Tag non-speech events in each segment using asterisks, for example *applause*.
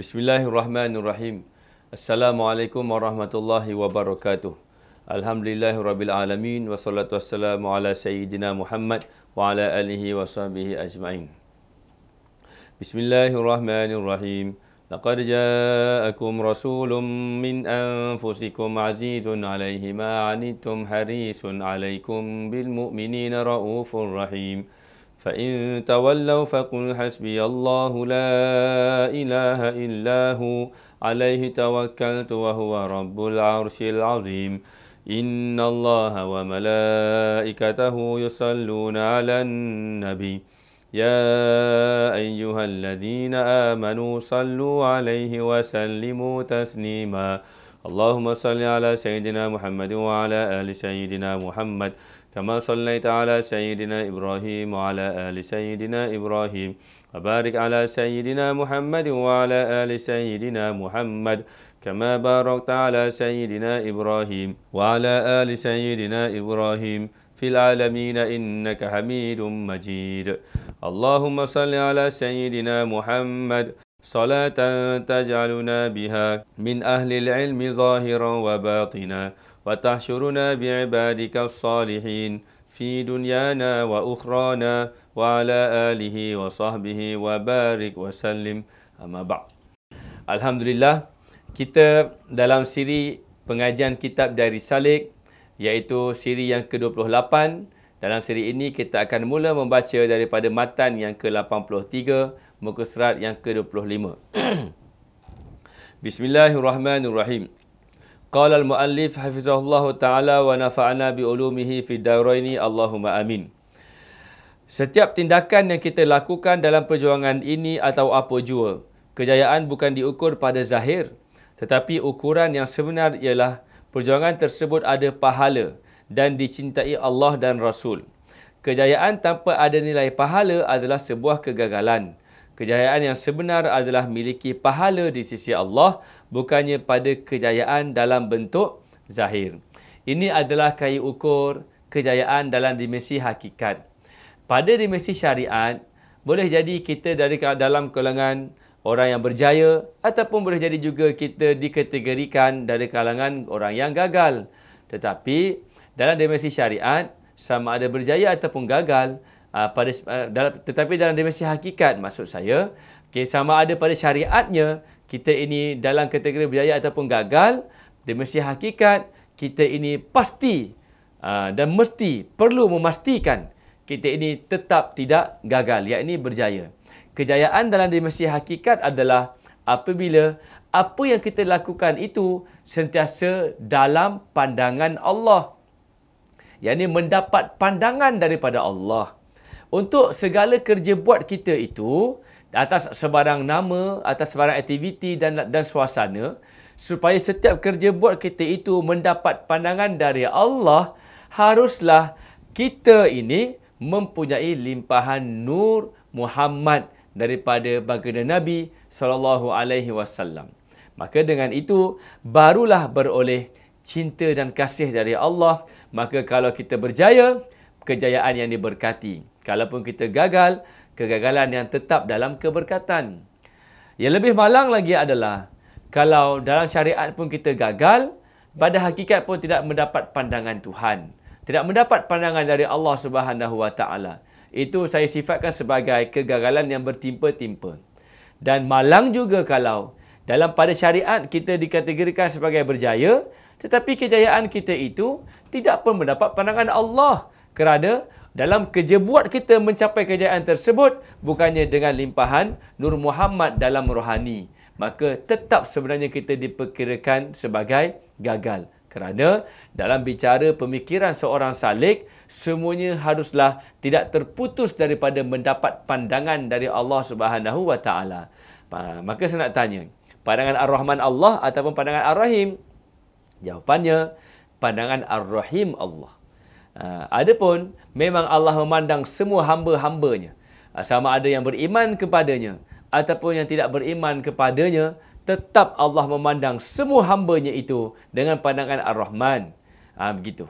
Bismillahirrahmanirrahim. Assalamualaikum warahmatullahi wabarakatuh. Alhamdulillahirrabbilalamin. Wassalatu wassalamu ala Sayyidina Muhammad wa ala alihi wa sahbihi ajma'in. Bismillahirrahmanirrahim. لقد جاءكم رسول من أنفسكم عزيز عليه ما عنتم حريص عليكم بالمؤمنين رؤوف رحيم فإن تولوا فقل حسبي الله لا إله إلا هو عليه توكلت وهو رب العرش العظيم إن الله وملائكته يصلون على النبي يا أيها الذين آمنوا صلوا عليه وسلموا تسليما اللهم صل على سيدنا محمد وعلى آل سيدنا محمد كما صليت على سيدنا إبراهيم وعلى آل سيدنا إبراهيم وبارك على سيدنا محمد وعلى آل سيدنا محمد كما باركت على سيدنا إبراهيم وعلى آل سيدنا إبراهيم في العالمين إنك حميد مجيد اللهم صل على سيدنا محمد صلاة تجعلنا بها من أهل العلم ظاهرا وباطنا وتحشرنا بعبادك الصالحين في دنيانا وأخرانا وعلى آله وصحبه وبارك وسلم أما بعد الحمد لله kita dalam siri pengajian kitab dari Salik iaitu siri yang ke-28 dalam siri ini kita akan mula membaca daripada matan yang ke-83 muka surat yang ke-25 *clears throat* Bismillahirrahmanirrahim Qala al-muallif hafizahullahu ta'ala wa nafa'ana bi ulumihi fi dawraini Allahumma amin. Setiap tindakan yang kita lakukan dalam perjuangan ini atau apa jua, kejayaan bukan diukur pada zahir, tetapi ukuran yang sebenar ialah perjuangan tersebut ada pahala dan dicintai Allah dan Rasul. Kejayaan tanpa ada nilai pahala adalah sebuah kegagalan. Kejayaan yang sebenar adalah miliki pahala di sisi Allah bukannya pada kejayaan dalam bentuk zahir. Ini adalah kayu ukur kejayaan dalam dimensi hakikat. Pada dimensi syariat, boleh jadi kita dari dalam kalangan orang yang berjaya ataupun boleh jadi juga kita dikategorikan dari kalangan orang yang gagal. Tetapi dalam dimensi syariat, sama ada berjaya ataupun gagal, uh, pada uh, dalam, tetapi dalam dimensi hakikat maksud saya okey sama ada pada syariatnya kita ini dalam kategori berjaya ataupun gagal dimensi hakikat kita ini pasti uh, dan mesti perlu memastikan kita ini tetap tidak gagal yakni berjaya kejayaan dalam dimensi hakikat adalah apabila apa yang kita lakukan itu sentiasa dalam pandangan Allah ini mendapat pandangan daripada Allah untuk segala kerja buat kita itu atas sebarang nama, atas sebarang aktiviti dan dan suasana supaya setiap kerja buat kita itu mendapat pandangan dari Allah haruslah kita ini mempunyai limpahan nur Muhammad daripada baginda Nabi sallallahu alaihi wasallam. Maka dengan itu barulah beroleh cinta dan kasih dari Allah. Maka kalau kita berjaya, kejayaan yang diberkati. Kalaupun kita gagal, kegagalan yang tetap dalam keberkatan. Yang lebih malang lagi adalah, kalau dalam syariat pun kita gagal, pada hakikat pun tidak mendapat pandangan Tuhan. Tidak mendapat pandangan dari Allah Subhanahu Wa Itu saya sifatkan sebagai kegagalan yang bertimpa-timpa. Dan malang juga kalau dalam pada syariat kita dikategorikan sebagai berjaya, tetapi kejayaan kita itu tidak pun mendapat pandangan Allah kerana dalam kerja buat kita mencapai kejayaan tersebut bukannya dengan limpahan Nur Muhammad dalam rohani. Maka tetap sebenarnya kita diperkirakan sebagai gagal. Kerana dalam bicara pemikiran seorang salik, semuanya haruslah tidak terputus daripada mendapat pandangan dari Allah Subhanahu Wa Taala. Maka saya nak tanya, pandangan Ar-Rahman Allah ataupun pandangan Ar-Rahim? Jawapannya, pandangan Ar-Rahim Allah. Ah, adapun memang Allah memandang semua hamba-hambanya ah, sama ada yang beriman kepadanya ataupun yang tidak beriman kepadanya tetap Allah memandang semua hamba-nya itu dengan pandangan Ar-Rahman ha, begitu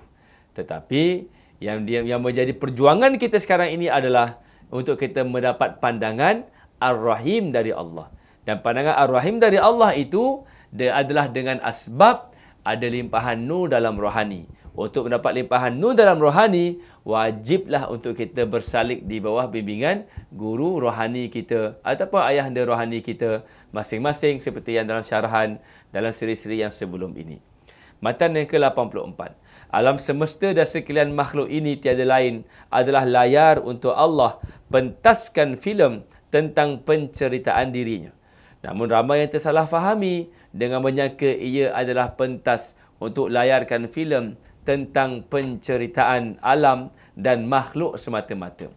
tetapi yang dia, yang menjadi perjuangan kita sekarang ini adalah untuk kita mendapat pandangan Ar-Rahim dari Allah dan pandangan Ar-Rahim dari Allah itu adalah dengan asbab ada limpahan nur dalam rohani untuk mendapat limpahan nur dalam rohani, wajiblah untuk kita bersalik di bawah bimbingan guru rohani kita ataupun ayahanda rohani kita masing-masing seperti yang dalam syarahan dalam siri-siri yang sebelum ini. Matan yang ke-84. Alam semesta dan sekalian makhluk ini tiada lain adalah layar untuk Allah pentaskan filem tentang penceritaan dirinya. Namun ramai yang tersalah fahami dengan menyangka ia adalah pentas untuk layarkan filem tentang penceritaan alam dan makhluk semata-mata.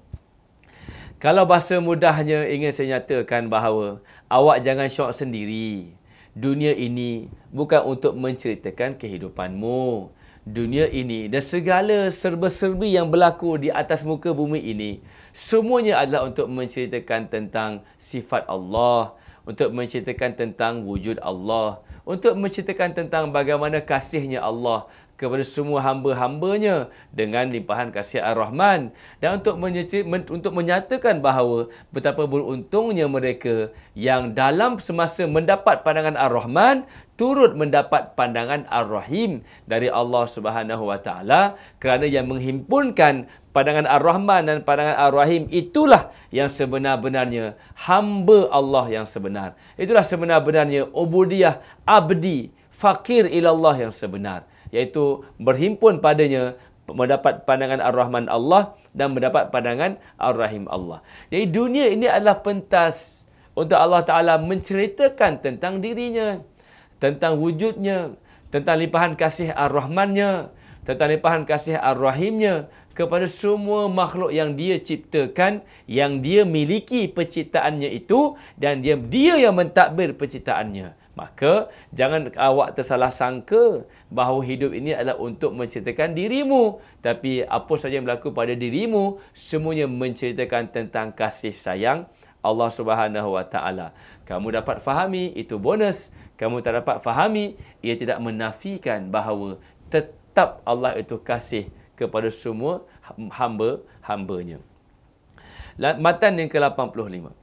Kalau bahasa mudahnya ingin saya nyatakan bahawa awak jangan syok sendiri. Dunia ini bukan untuk menceritakan kehidupanmu. Dunia ini dan segala serba-serbi yang berlaku di atas muka bumi ini semuanya adalah untuk menceritakan tentang sifat Allah, untuk menceritakan tentang wujud Allah, untuk menceritakan tentang bagaimana kasihnya Allah, kepada semua hamba-hambanya dengan limpahan kasih Ar-Rahman dan untuk untuk menyatakan bahawa betapa beruntungnya mereka yang dalam semasa mendapat pandangan Ar-Rahman turut mendapat pandangan Ar-Rahim dari Allah Subhanahu Wa Taala kerana yang menghimpunkan pandangan Ar-Rahman dan pandangan Ar-Rahim itulah yang sebenar-benarnya hamba Allah yang sebenar itulah sebenar-benarnya ubudiyah abdi fakir ilallah yang sebenar iaitu berhimpun padanya mendapat pandangan Ar-Rahman Allah dan mendapat pandangan Ar-Rahim Allah. Jadi dunia ini adalah pentas untuk Allah Ta'ala menceritakan tentang dirinya, tentang wujudnya, tentang limpahan kasih Ar-Rahmannya, tentang limpahan kasih Ar-Rahimnya kepada semua makhluk yang dia ciptakan, yang dia miliki penciptaannya itu dan dia, dia yang mentadbir penciptaannya. Maka jangan awak tersalah sangka bahawa hidup ini adalah untuk menceritakan dirimu. Tapi apa sahaja yang berlaku pada dirimu, semuanya menceritakan tentang kasih sayang Allah Subhanahu Wa Taala. Kamu dapat fahami itu bonus. Kamu tak dapat fahami ia tidak menafikan bahawa tetap Allah itu kasih kepada semua hamba-hambanya. Matan yang ke-85.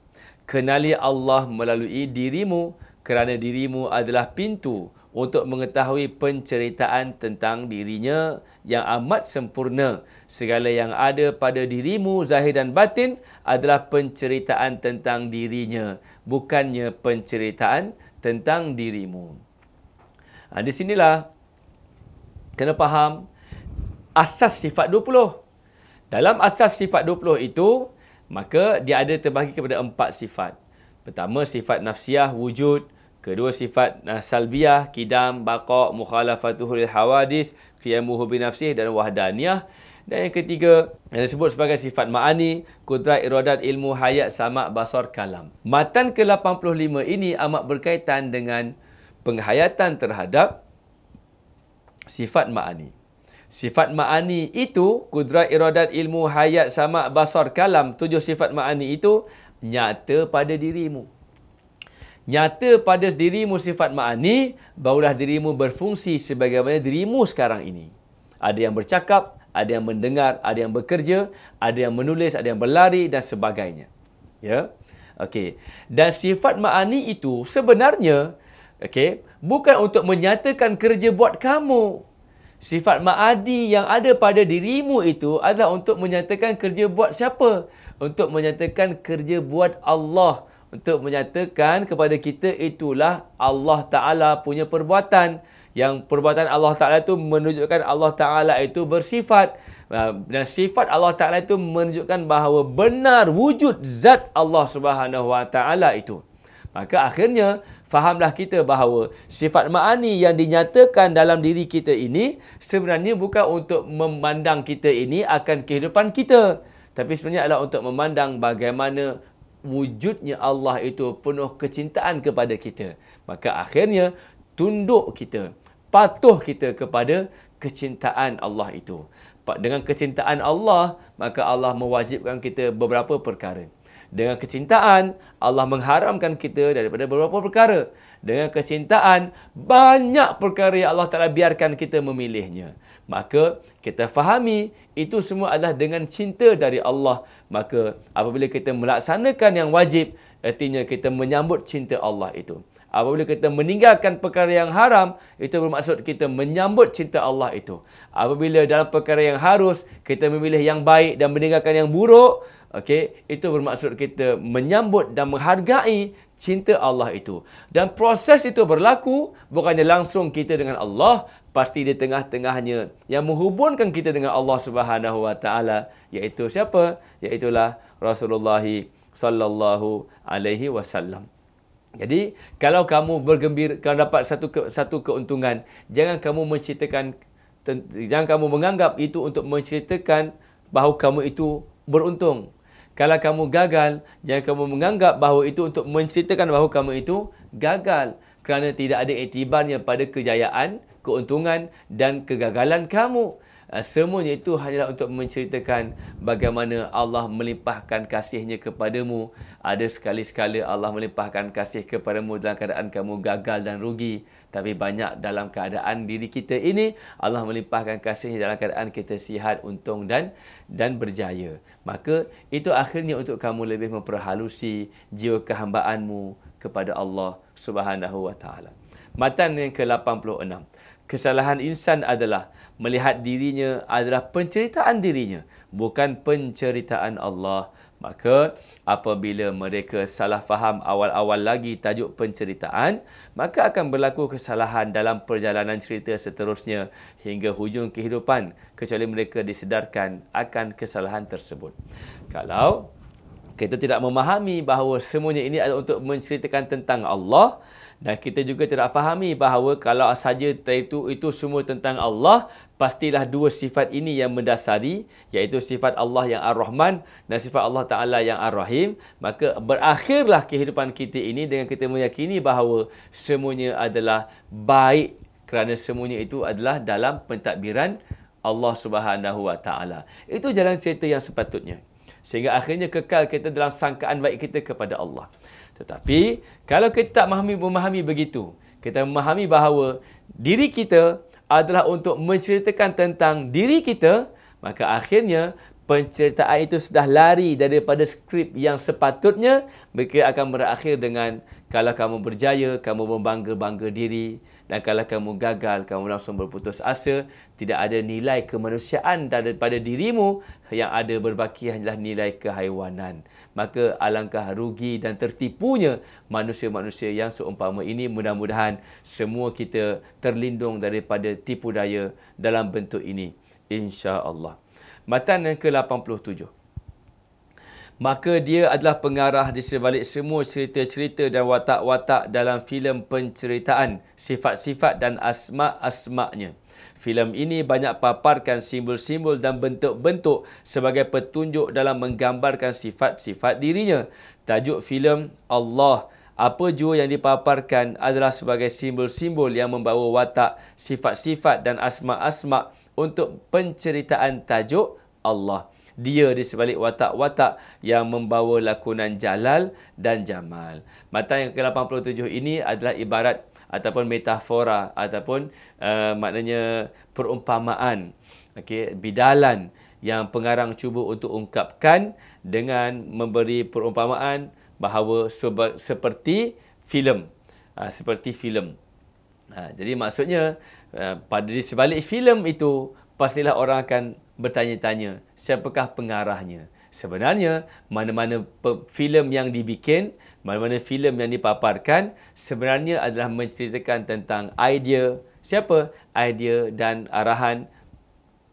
Kenali Allah melalui dirimu kerana dirimu adalah pintu untuk mengetahui penceritaan tentang dirinya yang amat sempurna. Segala yang ada pada dirimu zahir dan batin adalah penceritaan tentang dirinya, bukannya penceritaan tentang dirimu. Ha, di sinilah kena faham asas sifat 20. Dalam asas sifat 20 itu, maka dia ada terbagi kepada empat sifat. Pertama, sifat nafsiah, wujud, wujud. Kedua sifat uh, salbiah, kidam, baqa', mukhalafatuhu lil hawadis, qiyamuhu binafsih dan wahdaniyah. Dan yang ketiga, yang disebut sebagai sifat ma'ani, kudrat, irodat, ilmu, hayat, sama basar, kalam. Matan ke-85 ini amat berkaitan dengan penghayatan terhadap sifat ma'ani. Sifat ma'ani itu, kudrat, irodat, ilmu, hayat, sama basar, kalam, tujuh sifat ma'ani itu, nyata pada dirimu. Nyata pada dirimu sifat ma'ani, barulah dirimu berfungsi sebagaimana dirimu sekarang ini. Ada yang bercakap, ada yang mendengar, ada yang bekerja, ada yang menulis, ada yang berlari dan sebagainya. Ya. okay. Dan sifat ma'ani itu sebenarnya okay, bukan untuk menyatakan kerja buat kamu. Sifat ma'adi yang ada pada dirimu itu adalah untuk menyatakan kerja buat siapa? Untuk menyatakan kerja buat Allah untuk menyatakan kepada kita itulah Allah Ta'ala punya perbuatan. Yang perbuatan Allah Ta'ala itu menunjukkan Allah Ta'ala itu bersifat. Uh, dan sifat Allah Ta'ala itu menunjukkan bahawa benar wujud zat Allah Subhanahu Wa Ta'ala itu. Maka akhirnya fahamlah kita bahawa sifat ma'ani yang dinyatakan dalam diri kita ini sebenarnya bukan untuk memandang kita ini akan kehidupan kita. Tapi sebenarnya adalah untuk memandang bagaimana wujudnya Allah itu penuh kecintaan kepada kita. Maka akhirnya tunduk kita, patuh kita kepada kecintaan Allah itu. Dengan kecintaan Allah, maka Allah mewajibkan kita beberapa perkara. Dengan kecintaan, Allah mengharamkan kita daripada beberapa perkara. Dengan kecintaan, banyak perkara yang Allah telah biarkan kita memilihnya. Maka kita fahami itu semua adalah dengan cinta dari Allah. Maka apabila kita melaksanakan yang wajib, artinya kita menyambut cinta Allah itu. Apabila kita meninggalkan perkara yang haram, itu bermaksud kita menyambut cinta Allah itu. Apabila dalam perkara yang harus, kita memilih yang baik dan meninggalkan yang buruk, okay, itu bermaksud kita menyambut dan menghargai cinta Allah itu. Dan proses itu berlaku bukannya langsung kita dengan Allah, pasti di tengah-tengahnya yang menghubungkan kita dengan Allah Subhanahu Wa Taala iaitu siapa? Iaitulah Rasulullah sallallahu alaihi wasallam. Jadi kalau kamu bergembira kalau dapat satu ke, satu keuntungan jangan kamu menceritakan ten, jangan kamu menganggap itu untuk menceritakan bahawa kamu itu beruntung. Kalau kamu gagal jangan kamu menganggap bahawa itu untuk menceritakan bahawa kamu itu gagal kerana tidak ada iktibarnya pada kejayaan, keuntungan dan kegagalan kamu. Eh, sermon itu hanyalah untuk menceritakan bagaimana Allah melimpahkan kasihnya kepadamu. Ada sekali-sekala Allah melimpahkan kasih kepadamu dalam keadaan kamu gagal dan rugi. Tapi banyak dalam keadaan diri kita ini, Allah melimpahkan kasihnya dalam keadaan kita sihat, untung dan dan berjaya. Maka itu akhirnya untuk kamu lebih memperhalusi jiwa kehambaanmu kepada Allah Subhanahu wa taala. Matan yang ke-86 kesalahan insan adalah melihat dirinya adalah penceritaan dirinya bukan penceritaan Allah maka apabila mereka salah faham awal-awal lagi tajuk penceritaan maka akan berlaku kesalahan dalam perjalanan cerita seterusnya hingga hujung kehidupan kecuali mereka disedarkan akan kesalahan tersebut kalau kita tidak memahami bahawa semuanya ini adalah untuk menceritakan tentang Allah dan kita juga tidak fahami bahawa kalau saja itu itu semua tentang Allah pastilah dua sifat ini yang mendasari iaitu sifat Allah yang Ar-Rahman dan sifat Allah Taala yang Ar-Rahim maka berakhirlah kehidupan kita ini dengan kita meyakini bahawa semuanya adalah baik kerana semuanya itu adalah dalam pentadbiran Allah Subhanahu Wa Taala itu jalan cerita yang sepatutnya sehingga akhirnya kekal kita dalam sangkaan baik kita kepada Allah tetapi kalau kita tak memahami memahami begitu, kita memahami bahawa diri kita adalah untuk menceritakan tentang diri kita, maka akhirnya penceritaan itu sudah lari daripada skrip yang sepatutnya mereka akan berakhir dengan kalau kamu berjaya, kamu membangga-bangga diri, dan kalau kamu gagal, kamu langsung berputus asa. Tidak ada nilai kemanusiaan daripada dirimu. Yang ada berbaki hanyalah nilai kehaiwanan. Maka alangkah rugi dan tertipunya manusia-manusia yang seumpama ini. Mudah-mudahan semua kita terlindung daripada tipu daya dalam bentuk ini. InsyaAllah. Matan yang ke-87 maka dia adalah pengarah di sebalik semua cerita-cerita dan watak-watak dalam filem penceritaan, sifat-sifat dan asma-asmanya. Filem ini banyak paparkan simbol-simbol dan bentuk-bentuk sebagai petunjuk dalam menggambarkan sifat-sifat dirinya. Tajuk filem Allah apa jua yang dipaparkan adalah sebagai simbol-simbol yang membawa watak, sifat-sifat dan asma-asma untuk penceritaan tajuk Allah dia di sebalik watak-watak yang membawa lakonan jalal dan jamal. mata yang ke-87 ini adalah ibarat ataupun metafora ataupun uh, maknanya perumpamaan okay bidalan yang pengarang cuba untuk ungkapkan dengan memberi perumpamaan bahawa seperti filem uh, seperti filem uh, jadi maksudnya uh, pada di sebalik filem itu pastilah orang akan bertanya-tanya siapakah pengarahnya. Sebenarnya mana-mana filem yang dibikin, mana-mana filem yang dipaparkan sebenarnya adalah menceritakan tentang idea siapa idea dan arahan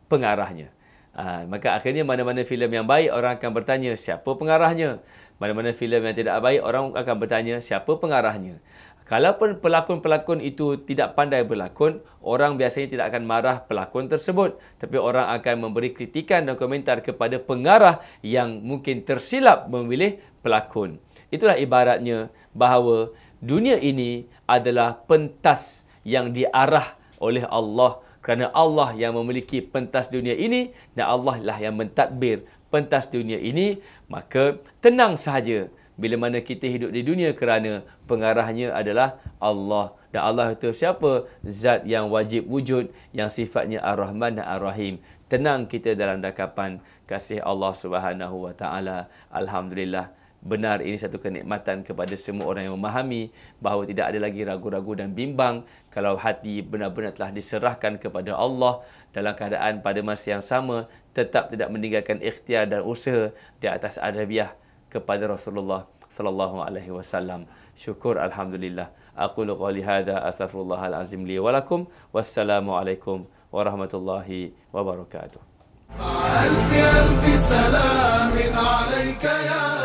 pengarahnya. Ha, maka akhirnya mana-mana filem yang baik orang akan bertanya siapa pengarahnya. Mana-mana filem yang tidak baik orang akan bertanya siapa pengarahnya. Kalaupun pelakon-pelakon itu tidak pandai berlakon, orang biasanya tidak akan marah pelakon tersebut. Tapi orang akan memberi kritikan dan komentar kepada pengarah yang mungkin tersilap memilih pelakon. Itulah ibaratnya bahawa dunia ini adalah pentas yang diarah oleh Allah kerana Allah yang memiliki pentas dunia ini dan Allah lah yang mentadbir pentas dunia ini maka tenang sahaja bila mana kita hidup di dunia kerana pengarahnya adalah Allah dan Allah itu siapa zat yang wajib wujud yang sifatnya Ar-Rahman dan Ar-Rahim tenang kita dalam dakapan kasih Allah Subhanahu wa taala alhamdulillah benar ini satu kenikmatan kepada semua orang yang memahami bahawa tidak ada lagi ragu-ragu dan bimbang kalau hati benar-benar telah diserahkan kepada Allah dalam keadaan pada masa yang sama tetap tidak meninggalkan ikhtiar dan usaha di atas adabiah kepada Rasulullah sallallahu alaihi wasallam. Syukur alhamdulillah. Aku Aqulu qali hadza asafullah alazim li wa lakum wassalamu alaikum warahmatullahi wabarakatuh. Alfi alfi salamin alayka ya